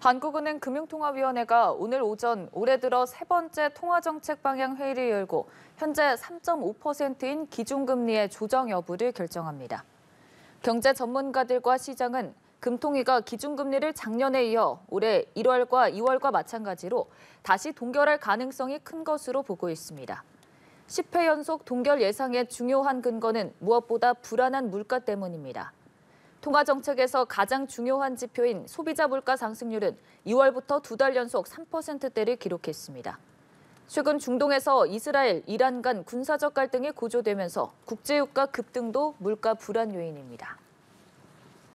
한국은행 금융통화위원회가 오늘 오전 올해 들어 세 번째 통화정책 방향 회의를 열고 현재 3.5%인 기준금리의 조정 여부를 결정합니다. 경제 전문가들과 시장은 금통위가 기준금리를 작년에 이어 올해 1월과 2월과 마찬가지로 다시 동결할 가능성이 큰 것으로 보고 있습니다. 10회 연속 동결 예상의 중요한 근거는 무엇보다 불안한 물가 때문입니다. 통화정책에서 가장 중요한 지표인 소비자 물가 상승률은 2월부터 두 달 연속 3%대를 기록했습니다. 최근 중동에서 이스라엘, 이란 간 군사적 갈등이 고조되면서 국제유가 급등도 물가 불안 요인입니다.